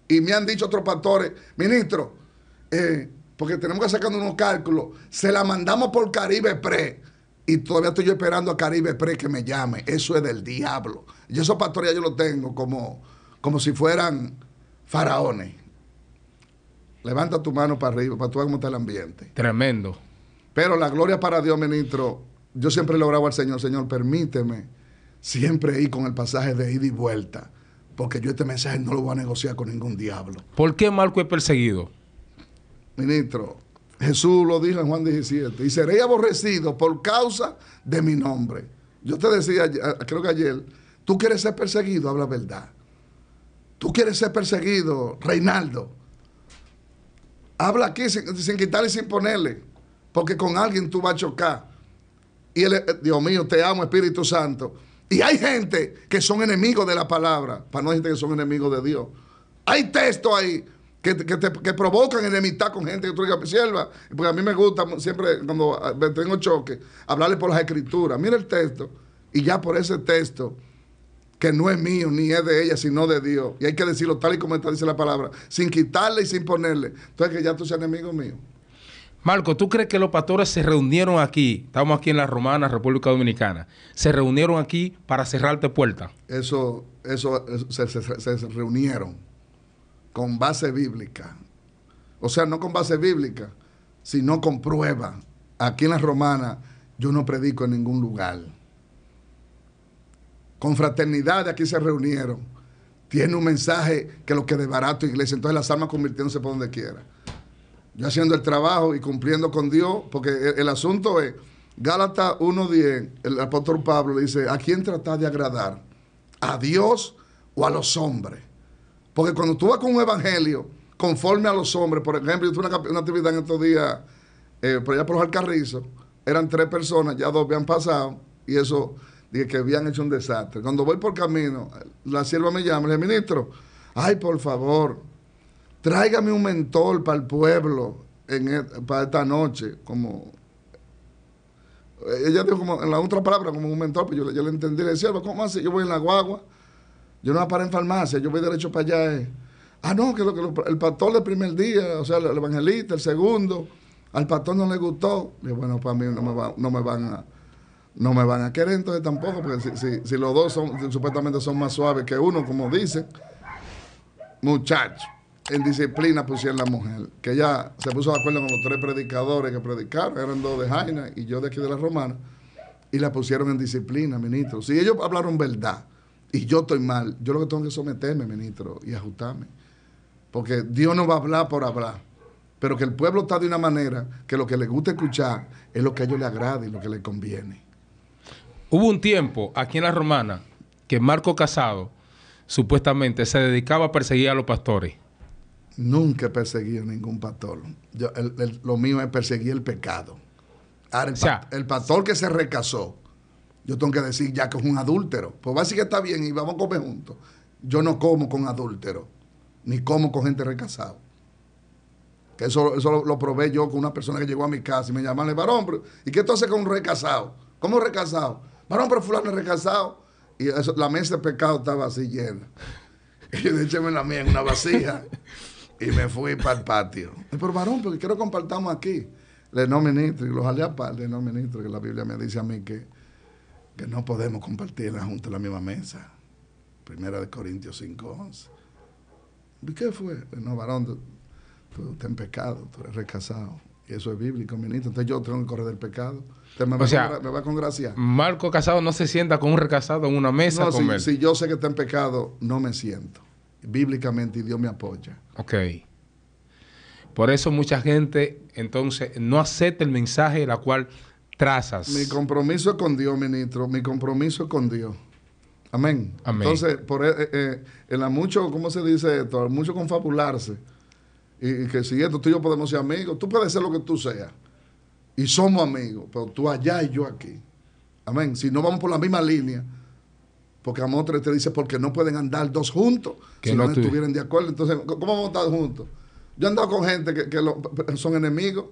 Y me han dicho otros pastores, ministro, eh, porque tenemos que sacar unos cálculos, se la mandamos por Caribe Pre. Y todavía estoy yo esperando a Caribe Pre que me llame. Eso es del diablo. Yo esos pastores yo lo tengo como, como si fueran faraones. Levanta tu mano para arriba, para tú ver cómo está el ambiente. Tremendo. Pero la gloria para Dios, ministro. Yo siempre le oraba al Señor, Señor, permíteme siempre ir con el pasaje de ida y vuelta, porque yo este mensaje no lo voy a negociar con ningún diablo. ¿Por qué Marco es perseguido? ministro, Jesús lo dijo en Juan 17, y seré aborrecido por causa de mi nombre. Yo te decía, creo que ayer, tú quieres ser perseguido, habla verdad. Tú quieres ser perseguido, Reinaldo. Habla aquí sin, quitarle y sin ponerle, porque con alguien tú vas a chocar. Y él, eh, Dios mío, te amo, Espíritu Santo. Y hay gente que son enemigos de la palabra, para no gente que son enemigos de Dios. Hay texto ahí que, provocan enemistad con gente que tú digas, sierva, porque a mí me gusta siempre cuando ah, tengo choque, hablarle por las escrituras. Mira el texto y ya por ese texto que no es mío ni es de ella, sino de Dios. Y hay que decirlo tal y como está, dice la palabra, sin quitarle y sin ponerle. Entonces que ya tú seas enemigo mío. Marco, ¿tú crees que los pastores se reunieron aquí? Estamos aquí en la Romana, República Dominicana. ¿Se reunieron aquí para cerrarte puerta Eso, eso, eso se, se reunieron con base bíblica. O sea, no con base bíblica, sino con prueba. Aquí en las romana yo no predico en ningún lugar. Con fraternidad aquí se reunieron. Tiene un mensaje que lo que de barato iglesia. Entonces las almas convirtiéndose por donde quiera. Yo haciendo el trabajo y cumpliendo con Dios, porque el, asunto es, Gálatas 1.10, el apóstol Pablo dice, ¿a quién tratar de agradar? ¿A Dios o a los hombres? Porque cuando tú vas con un evangelio conforme a los hombres, por ejemplo, yo tuve una, una actividad en estos días, eh, por allá por los Alcarrizos, eran tres personas, ya dos habían pasado, y eso, dije que habían hecho un desastre. Cuando voy por camino, la sierva me llama, le dice, ministro, ay, por favor, tráigame un mentor para el pueblo en e-, para esta noche, como eh, ella dijo como en la otra palabra como un mentor, pero pues yo, yo le entendí, le decía, ¿cómo así? Yo voy en la guagua yo no parar en farmacia, yo voy derecho para allá. Eh. Ah, no, que, lo, que el pastor del primer día, o sea, el, evangelista, el segundo, al pastor no le gustó. Y bueno, para mí no me, van a no me van a querer entonces tampoco, porque si, los dos supuestamente son más suaves que uno, como dicen, muchachos, en disciplina pusieron la mujer, que ya se puso de acuerdo con los tres predicadores que predicaron, eran dos de Jaina y yo de aquí de la Romana, y la pusieron en disciplina, ministro. Si ellos hablaron verdad, y yo estoy mal, yo lo que tengo que someterme, ministro, y ajustarme. Porque Dios no va a hablar por hablar. Pero que el pueblo está de una manera que lo que le gusta escuchar es lo que a ellos le agrada y lo que le conviene. Hubo un tiempo aquí en La Romana que Marco Casado supuestamente se dedicaba a perseguir a los pastores. Nunca he a ningún pastor. Yo, lo mío es perseguir el pecado. el, el pastor que se recasó yo tengo que decir ya que es un adúltero. Pues va a decir que está bien y vamos a comer juntos. Yo no como con adúltero, ni como con gente recasado. Que eso, eso lo, probé yo con una persona que llegó a mi casa y me llamaron, varón, ¿y qué tú haces con un recasado? ¿Cómo recasado? Varón, pero fulano es recasado. Y eso, la mesa de pecado estaba así llena. Y yo la mía en una vacía. y me fui para el patio. Pero varón, porque quiero compartamos aquí. Le no ministro, y lo jalé aparte, no ministro, que la Biblia me dice a mí que que no podemos compartir la Junta la misma mesa. Primera de Corintios 5.11. ¿Y qué fue? No, varón, tú, estás en pecado, tú eres recasado. Y eso es bíblico, ministro. Entonces yo tengo que correr del pecado. Usted me, va sea, con, gracia. Marco Casado no se sienta con un recasado en una mesa no, comer. Si, yo sé que está en pecado, no me siento. Bíblicamente, y Dios me apoya. Ok. Por eso mucha gente entonces no acepta el mensaje, la cual trazas. Mi compromiso es con Dios, ministro. Mi compromiso es con Dios. Amén. Entonces, por, en e, e, la mucho, ¿cómo se dice esto? Mucho confabularse. Y, que si esto tú y yo podemos ser amigos, tú puedes ser lo que tú seas. Y somos amigos, pero tú allá y yo aquí. Amén. Si no vamos por la misma línea, porque a te dice, porque no pueden andar dos juntos si no, estuvieran de acuerdo. Entonces, ¿cómo vamos a estar juntos? Yo he andado con gente que, son enemigos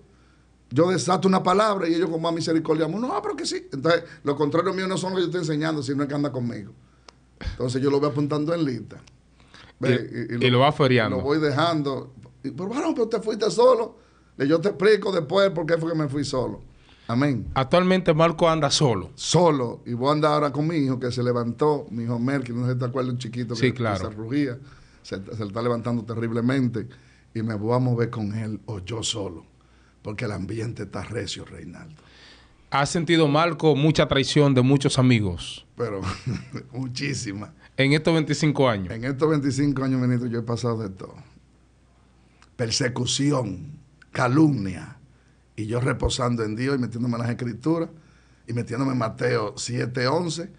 yo desato una palabra y ellos con más misericordia, no, pero que sí. Entonces, lo contrario mío no son lo que yo estoy enseñando, sino que anda conmigo. Entonces yo lo voy apuntando en lista. y, lo, voy va feriando. Lo voy dejando. pero bueno, pero usted fuiste solo. Yo te explico después por qué fue que me fui solo. Amén. Actualmente Marco anda solo. Solo. Y voy a andar ahora con mi hijo que se levantó. Mi hijo Merkel, no sé si te acuerdas, un chiquito que, se rugía. Se, se está levantando terriblemente. Y me voy a mover con él o yo solo porque el ambiente está recio, Reinaldo. ¿Has sentido, Marco, mucha traición de muchos amigos? Pero muchísima. En estos 25 años. En estos 25 años, ministro, yo he pasado de todo. Persecución, calumnia. Y yo reposando en Dios y metiéndome en las escrituras y metiéndome en Mateo 7, 11.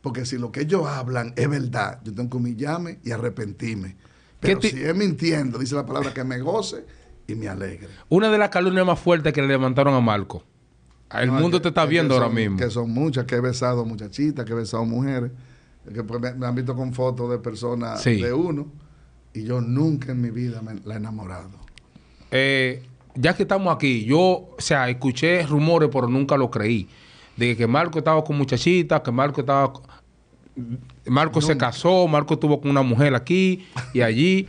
Porque si lo que ellos hablan es verdad, yo tengo que humillarme y arrepentirme. Pero si es mintiendo, dice la palabra que me goce me alegra. Una de las calumnias más fuertes que le levantaron a Marco. El mundo te está viendo ahora mismo. Que son muchas, que he besado muchachitas, que he besado mujeres, que pues, me, han visto con fotos de personas de uno, y yo nunca en mi vida me la he enamorado. Eh, ya que estamos aquí, yo, o sea, escuché rumores, pero nunca lo creí, de que Marco estaba con muchachitas, que Marco estaba... Marco se casó, Marco estuvo con una mujer aquí y allí.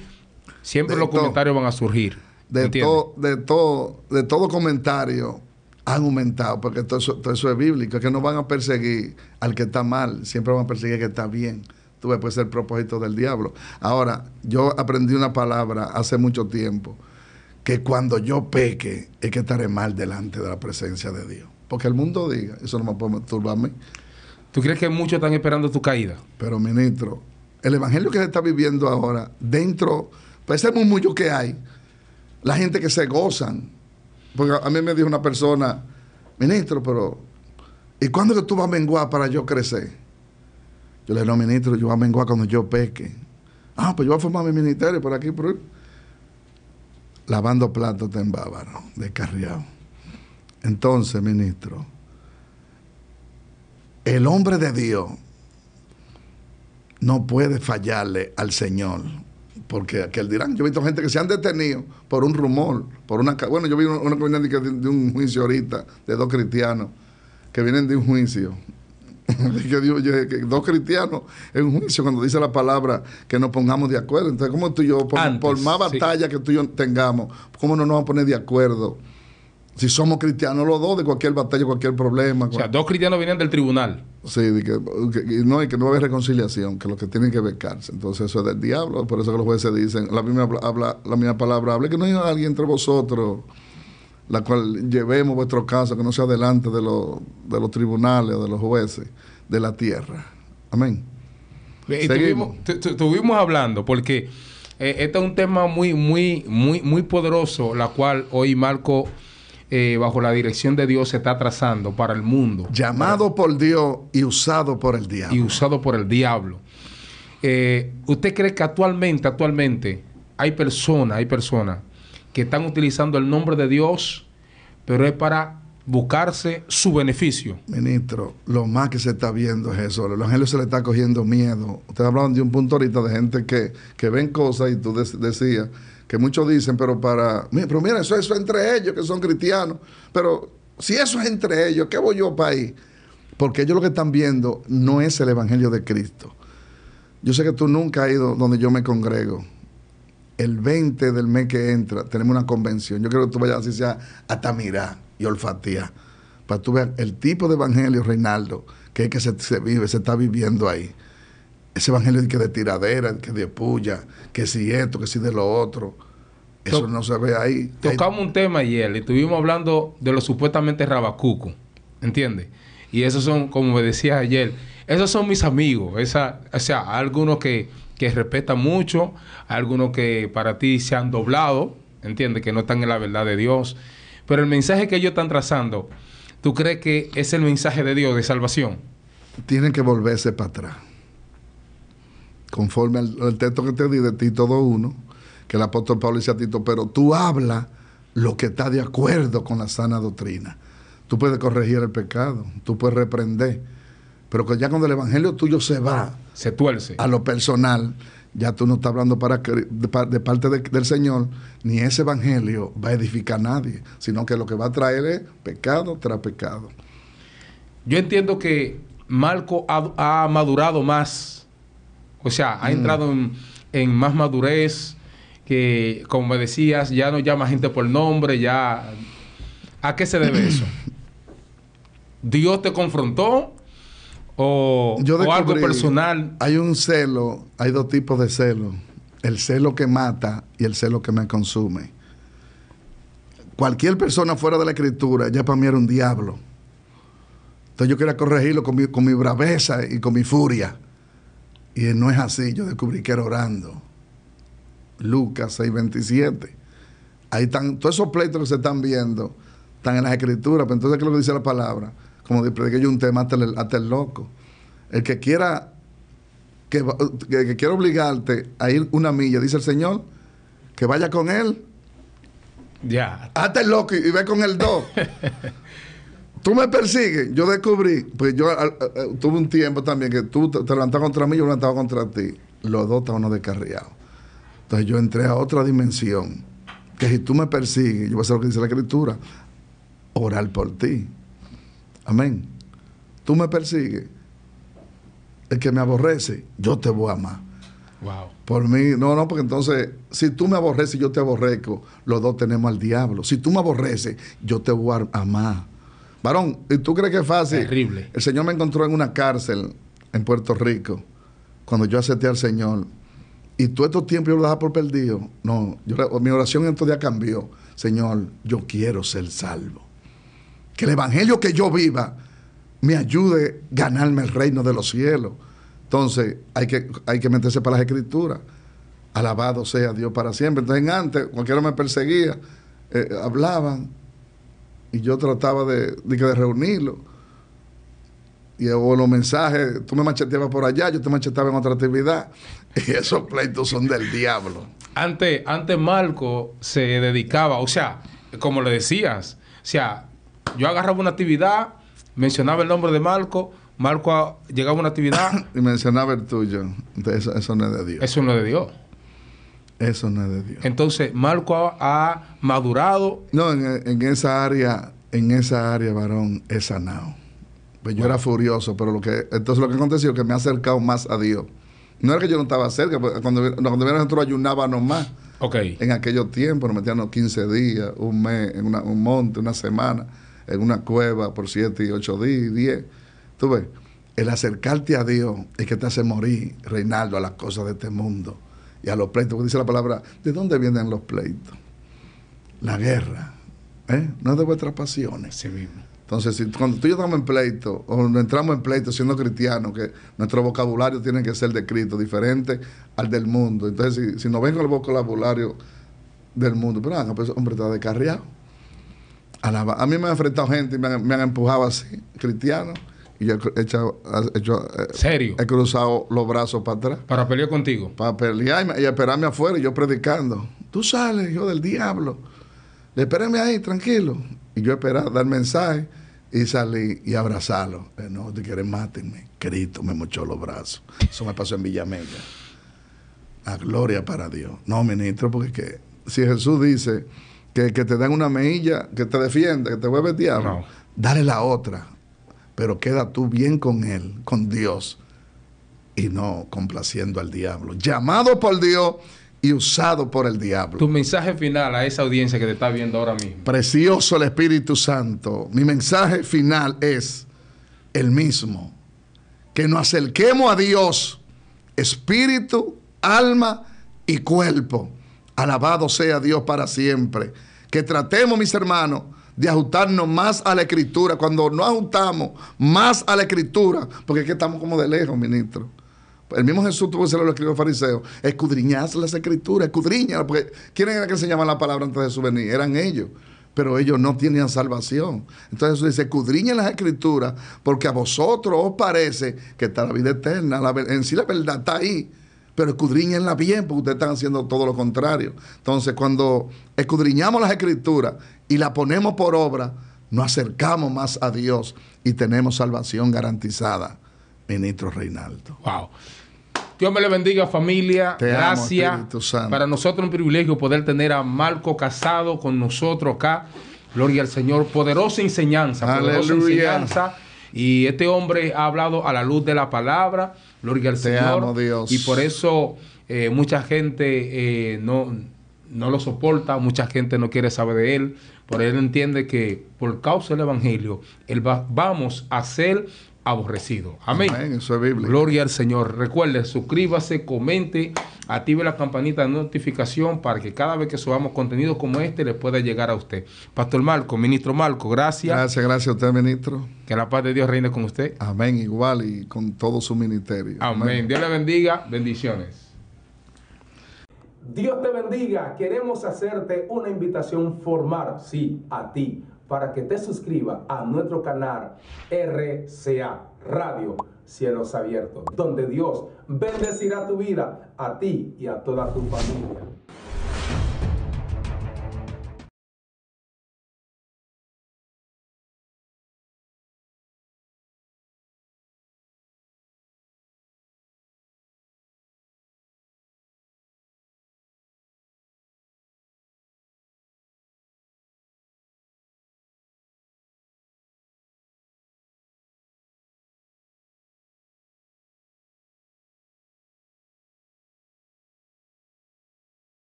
Siempre los comentarios van a surgir de, todo, de, todo, de todo comentario han aumentado, porque todo eso, es bíblico, que no van a perseguir al que está mal, siempre van a perseguir al que está bien. Tú puede ser el propósito del diablo. Ahora, yo aprendí una palabra hace mucho tiempo, que cuando yo peque, es que estaré mal delante de la presencia de Dios. Porque el mundo diga, eso no me puede turbarme. ¿Tú crees que muchos están esperando tu caída? Pero, ministro, el evangelio que se está viviendo ahora, dentro, pues ese murmullo que hay, la gente que se gozan. Porque a mí me dijo una persona, ministro, pero ¿y cuándo que tú vas a menguar para yo crecer? Yo le dije, no, ministro, yo voy a menguar cuando yo peque. Ah, pues yo voy a formar mi ministerio por aquí, por Lavando platos en Bávaro, descarriado. Entonces, ministro, el hombre de Dios no puede fallarle al Señor porque aquel dirán, yo he visto gente que se han detenido por un rumor, por una... Bueno, yo vi una, comunidad de, un juicio ahorita de dos cristianos que vienen de un juicio. dos cristianos en un juicio cuando dice la palabra que nos pongamos de acuerdo. Entonces, ¿cómo tú y yo, por, más batalla que tú y yo tengamos, cómo no nos vamos a poner de acuerdo? si somos cristianos los dos, de cualquier batalla, cualquier problema. O sea, dos cristianos vienen del tribunal. Sí, que, no, y que no hay reconciliación, que los que tienen que becarse. Entonces eso es del diablo, por eso que los jueces dicen, la misma, la misma palabra, hable que no haya alguien entre vosotros, la cual llevemos vuestro caso, que no sea delante de, los, de los tribunales, de los jueces, de la tierra. Amén. Estuvimos, estuvimos hablando, porque eh, este es un tema muy, muy, muy, muy poderoso, la cual hoy Marco eh, bajo la dirección de Dios se está trazando para el mundo. Llamado por Dios y usado por el diablo. Y usado por el diablo. Eh, ¿Usted cree que actualmente, actualmente, hay personas, hay personas que están utilizando el nombre de Dios, pero es para buscarse su beneficio. Ministro, lo más que se está viendo es eso. los Evangelio se le está cogiendo miedo. Ustedes hablaban de un punto ahorita de gente que, que ven cosas y tú decías, que muchos dicen, pero para, pero mira, eso, eso es entre ellos que son cristianos, pero si eso es entre ellos, ¿qué voy yo para ahí? Porque ellos lo que están viendo no es el Evangelio de Cristo. Yo sé que tú nunca has ido donde yo me congrego. El 20 del mes que entra tenemos una convención. Yo quiero que tú vayas así sea hasta mirar y olfatear. Para tú ver el tipo de evangelio, Reinaldo, que es que se vive, se está viviendo ahí ese evangelio que de tiradera, que de puya, que si esto, que si de lo otro. Eso no se ve ahí. Tocamos un tema ayer y estuvimos hablando de lo supuestamente rabacuco, ¿entiendes? Y esos son, como me decías ayer, esos son mis amigos. o sea, algunos que, que respetan mucho, algunos que para ti se han doblado, ¿entiendes? Que no están en la verdad de Dios. Pero el mensaje que ellos están trazando, ¿tú crees que es el mensaje de Dios de salvación? Tienen que volverse para atrás conforme al, texto que te di de Tito uno, que el apóstol Pablo dice a Tito, pero tú habla lo que está de acuerdo con la sana doctrina. Tú puedes corregir el pecado, tú puedes reprender, pero que ya cuando el evangelio tuyo se va, se tuerce a lo personal, ya tú no estás hablando para de, parte del Señor, ni ese evangelio va a edificar a nadie, sino que lo que va a traer es pecado tras pecado. Yo entiendo que Marco ha madurado más o sea, ha mm. entrado en, más madurez, que como me decías, ya no llama gente por nombre, ya... ¿A qué se debe eso? ¿Dios te confrontó o, algo personal? Hay un celo, hay dos tipos de celo. El celo que mata y el celo que me consume. Cualquier persona fuera de la escritura ya para mí era un diablo. Entonces yo quería corregirlo con mi, braveza y con mi furia. Y no es así, yo descubrí que era orando. Lucas 6:27. Ahí están, todos esos pleitos que se están viendo están en las escrituras, pero entonces, ¿qué es lo que dice la palabra? Como que yo un tema hasta el, loco. El que quiera, que, obligarte a ir una milla, dice el Señor, que vaya con él. Ya. Hasta el loco y, ve con el dos. Tú me persigues. Yo descubrí, pues yo eh, eh, tuve un tiempo también que tú te, te contra mí, yo levantaba contra ti. Los dos estaban descarriados. Entonces yo entré a otra dimensión. Que si tú me persigues, yo voy a hacer lo que dice la Escritura: orar por ti. Amén. Tú me persigues. El que me aborrece, yo te voy a amar. Wow. Por mí, no, no, porque entonces, si tú me aborreces y yo te aborrezco, los dos tenemos al diablo. Si tú me aborreces, yo te voy a amar. Varón, ¿y tú crees que es fácil? Terrible. El Señor me encontró en una cárcel en Puerto Rico cuando yo acepté al Señor. Y todo estos tiempos yo lo dejaba por perdido. No, mi oración en estos días cambió. Señor, yo quiero ser salvo. Que el evangelio que yo viva me ayude a ganarme el reino de los cielos. Entonces, hay que, hay que meterse para las escrituras. Alabado sea Dios para siempre. Entonces, antes, cualquiera me perseguía, eh, hablaban, y yo trataba de, de, de reunirlo. Y hubo los mensajes, tú me macheteabas por allá, yo te macheteaba en otra actividad. Y esos pleitos son del diablo. Antes, antes Marco se dedicaba, o sea, como le decías, o sea, yo agarraba una actividad, mencionaba el nombre de Marco, Marco llegaba a una actividad. y mencionaba el tuyo. Entonces, eso no es de Dios. Eso no es de Dios. Eso no es de Dios. Entonces, Marco ha, madurado. No, en, esa área, en esa área, varón, he sanado. Pues yo era furioso, pero lo que, entonces lo que ha acontecido es que me ha acercado más a Dios. No era que yo no estaba cerca, pues, cuando, cuando nosotros ayunábamos más. Okay. En aquellos tiempos nos metíamos 15 días, un mes, un monte, una semana, en una cueva por 7 y 8 días, 10. Tú ves, el acercarte a Dios es que te hace morir, Reinaldo, a las cosas de este mundo y a los pleitos, porque dice la palabra, ¿de dónde vienen los pleitos? La guerra, ¿eh? no es de vuestras pasiones. Entonces, si, cuando tú y yo estamos en pleito, o entramos en pleito siendo cristianos, que nuestro vocabulario tiene que ser de Cristo, diferente al del mundo. Entonces, si, no vengo el vocabulario del mundo, pero ah, pues, hombre, está descarriado. A, a mí me han enfrentado gente y me han, empujado así, cristianos y eh, he, cruzado los brazos para atrás. ¿Para pelear contigo? Para pelearme y esperarme afuera y yo predicando. Tú sales, hijo del diablo. Le espérame ahí, tranquilo. Y yo esperaba dar mensaje y salí y abrazarlo. Eh, no, te quieres, mátenme. Cristo me mochó los brazos. Eso me pasó en Villamella. A gloria para Dios. No, ministro, porque si Jesús dice que, te dan una mejilla, que te defienda, que te vuelve el diablo, dale la otra pero queda tú bien con Él, con Dios, y no complaciendo al diablo. Llamado por Dios y usado por el diablo. Tu mensaje final a esa audiencia que te está viendo ahora mismo. Precioso el Espíritu Santo. Mi mensaje final es el mismo. Que nos acerquemos a Dios, espíritu, alma y cuerpo. Alabado sea Dios para siempre. Que tratemos, mis hermanos, de ajustarnos más a la escritura. Cuando no ajustamos más a la escritura, porque es que estamos como de lejos, ministro. El mismo Jesús tuvo que se lo escribió fariseos fariseo. Escudriñad las escrituras, escudriñarla, porque ¿quién era que enseñaban la palabra antes de su venir? Eran ellos. Pero ellos no tenían salvación. Entonces Jesús dice, escudriñen las escrituras, porque a vosotros os parece que está la vida eterna. en sí la verdad está ahí pero escudriñenla bien, porque ustedes están haciendo todo lo contrario. Entonces, cuando escudriñamos las escrituras y la ponemos por obra, nos acercamos más a Dios y tenemos salvación garantizada. Ministro Reinaldo. Wow. Dios me le bendiga familia. Gracias. Para nosotros es un privilegio poder tener a Marco Casado con nosotros acá. Gloria al Señor. Poderosa enseñanza. Y este hombre ha hablado a la luz de la palabra. Gloria al Señor. Y por eso eh, mucha gente eh, no no lo soporta, mucha gente no quiere saber de él, pero él entiende que por causa del Evangelio, él vamos a ser aborrecidos. Amén. eso es Biblia. Gloria al Señor. Recuerde, suscríbase, comente, active la campanita de notificación para que cada vez que subamos contenido como este le pueda llegar a usted. Pastor Marco, ministro Marco, gracias. Gracias, gracias a usted, ministro. Que la paz de Dios reine con usted. Amén, igual y con todo su ministerio. Amén. Dios le bendiga. Bendiciones. Dios te bendiga. Queremos hacerte una invitación formal, sí, a ti, para que te suscribas a nuestro canal RCA Radio Cielos Abiertos, donde Dios bendecirá tu vida, a ti y a toda tu familia.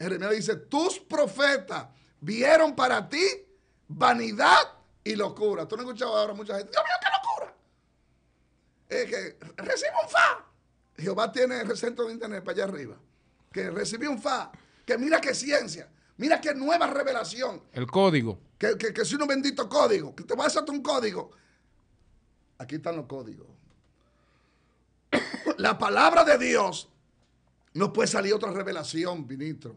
Jeremías dice, tus profetas vieron para ti vanidad y locura. Tú no escuchado ahora mucha gente, Dios mío, qué locura. Es que recibe un fa. Jehová tiene el centro de internet para allá arriba. Que recibió un fa. Que mira qué ciencia. Mira qué nueva revelación. El código. Que, que, un bendito código. Que te va a hacer un código. Aquí están los códigos. La palabra de Dios no puede salir otra revelación, ministro.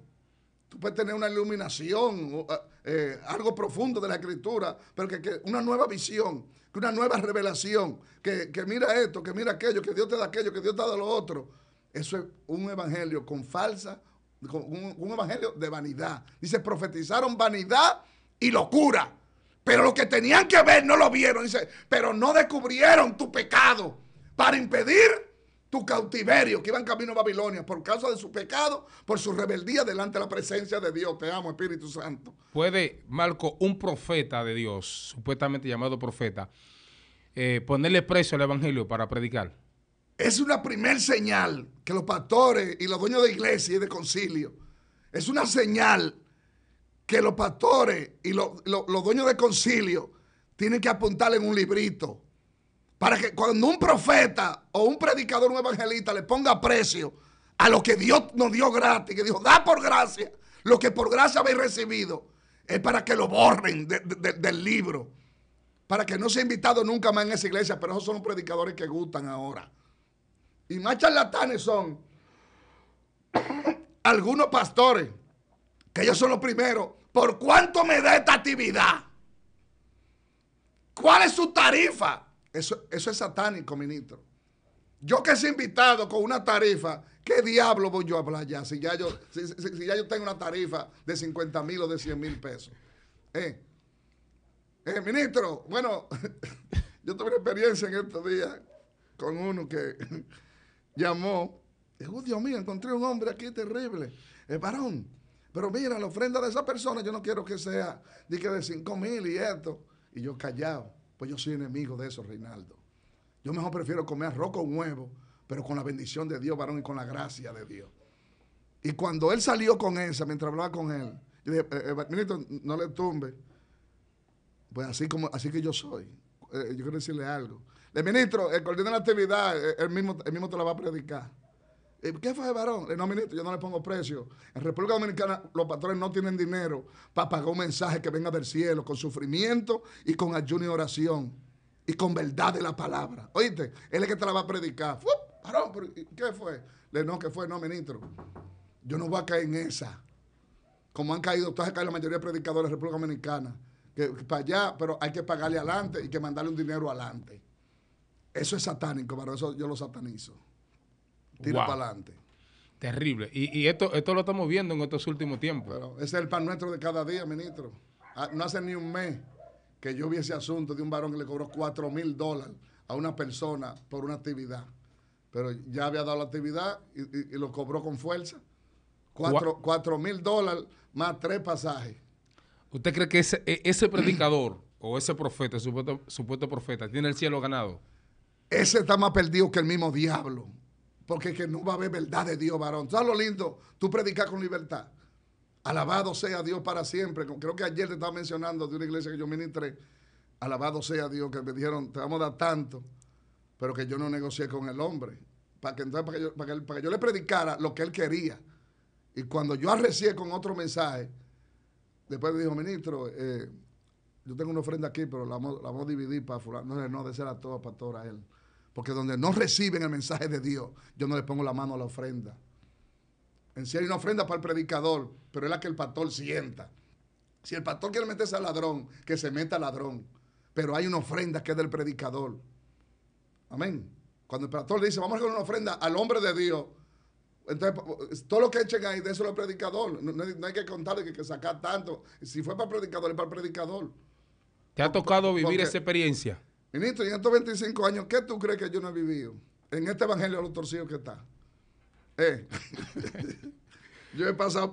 Tú puedes tener una iluminación, eh, eh, algo profundo de la escritura, pero que, una nueva visión, que una nueva revelación, que, mira esto, que mira aquello, que Dios te da aquello, que Dios te da lo otro. Eso es un evangelio con falsa, un, un evangelio de vanidad. Dice, profetizaron vanidad y locura. Pero lo que tenían que ver no lo vieron. Dice, pero no descubrieron tu pecado para impedir tu cautiverio, que iban camino a Babilonia por causa de su pecado, por su rebeldía delante de la presencia de Dios. Te amo, Espíritu Santo. Puede, Marco, un profeta de Dios, supuestamente llamado profeta, eh, ponerle preso al Evangelio para predicar. Es una primer señal que los pastores y los dueños de iglesia y de concilio, es una señal que los pastores y los, los dueños de concilio tienen que apuntar en un librito para que cuando un profeta o un predicador, un evangelista le ponga precio a lo que Dios nos dio gratis, que dijo, da por gracia, lo que por gracia habéis recibido, es para que lo borren del libro. Para que no sea invitado nunca más en esa iglesia, pero esos son los predicadores que gustan ahora. Y más charlatanes son algunos pastores, que ellos son los primeros. ¿Por cuánto me da esta actividad? ¿Cuál es su tarifa? Eso, es satánico, ministro. Yo que es invitado con una tarifa, ¿qué diablo voy yo a hablar ya? Si ya yo, ya yo tengo una tarifa de 50 mil o de 100 mil pesos. Eh. eh ministro, bueno, yo tuve una experiencia en estos días con uno que llamó. Dijo, oh, Dios mío, encontré un hombre aquí terrible. El varón. Pero mira, la ofrenda de esa persona, yo no quiero que sea de, que de 5 mil y esto. Y yo callado. Pues yo soy enemigo de eso, Reinaldo. Yo mejor prefiero comer arroz con huevo, pero con la bendición de Dios, varón, y con la gracia de Dios. Y cuando él salió con esa, mientras hablaba con él, yo dije, ministro, eh, eh, no le tumbe. Pues así como, así que yo soy. Eh, yo quiero decirle algo. Le ministro, el coordinador de la actividad, mismo, él mismo te la va a predicar. Eh, ¿Qué fue, varón? No, ministro, yo no le pongo precio. En República Dominicana los patrones no tienen dinero para pagar un mensaje que venga del cielo con sufrimiento y con ayuno y oración y con verdad de la palabra. ¿Oíste? Él es que te la va a predicar. Varón, ¿qué fue? Le no, ¿qué fue? No, ministro. Yo no voy a caer en esa. Como han caído, ustedes caído la mayoría de predicadores de República Dominicana. Que, para allá, pero hay que pagarle adelante y que mandarle un dinero adelante. Eso es satánico, varón. Eso yo lo satanizo tira para adelante. Terrible. Y, esto, esto lo estamos viendo en estos últimos tiempos. Pero ese es el pan nuestro de cada día, ministro. Ah, no hace ni un mes que yo vi ese asunto de un varón que le cobró 4 mil dólares a una persona por una actividad. Pero ya había dado la actividad y, lo cobró con fuerza. 4 mil dólares más tres pasajes. ¿Usted cree que ese, e, ese predicador o ese profeta, supuesto profeta, tiene el cielo ganado? Ese está más perdido que el mismo diablo porque es que no va a haber verdad de Dios, varón. ¿Sabes lo lindo? Tú predicas con libertad. Alabado sea Dios para siempre. Creo que ayer te estaba mencionando de una iglesia que yo ministré. Alabado sea Dios, que me dijeron, te vamos a dar tanto, pero que yo no negocié con el hombre. Para que, entonces, para que, yo, le predicara lo que él quería. Y cuando yo arrecié con otro mensaje, después me dijo, ministro, eh, yo tengo una ofrenda aquí, pero la vamos, la a dividir para No, no, de ser a todos, pastor, a él. Porque donde no reciben el mensaje de Dios, yo no le pongo la mano a la ofrenda. En sí hay una ofrenda para el predicador, pero es la que el pastor sienta. Si el pastor quiere meterse al ladrón, que se meta al ladrón. Pero hay una ofrenda que es del predicador. Amén. Cuando el pastor le dice, vamos a hacer una ofrenda al hombre de Dios, entonces todo lo que echen ahí, de eso es el predicador. No, hay que contarle que, que sacar tanto. Si fue para el predicador, es para el predicador. ¿Te ha tocado vivir esa experiencia? Ministro, en estos 25 años, ¿qué tú crees que yo no he vivido? En este evangelio de los torcidos que está. Eh. yo he pasado